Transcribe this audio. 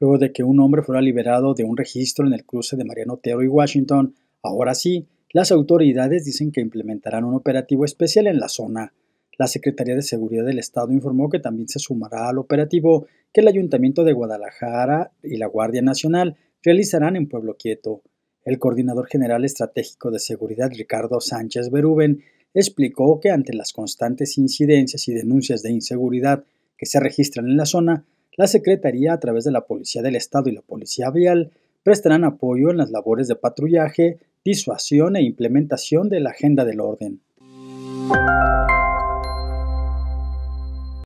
luego de que un hombre fuera liberado de un registro en el cruce de Mariano Otero y Washington, ahora sí, las autoridades dicen que implementarán un operativo especial en la zona. La Secretaría de Seguridad del Estado informó que también se sumará al operativo que el Ayuntamiento de Guadalajara y la Guardia Nacional realizarán en Pueblo Quieto. El coordinador general estratégico de seguridad Ricardo Sánchez Berúben explicó que ante las constantes incidencias y denuncias de inseguridad que se registran en la zona, la Secretaría, a través de la Policía del Estado y la Policía Vial, prestarán apoyo en las labores de patrullaje, disuasión e implementación de la agenda del orden.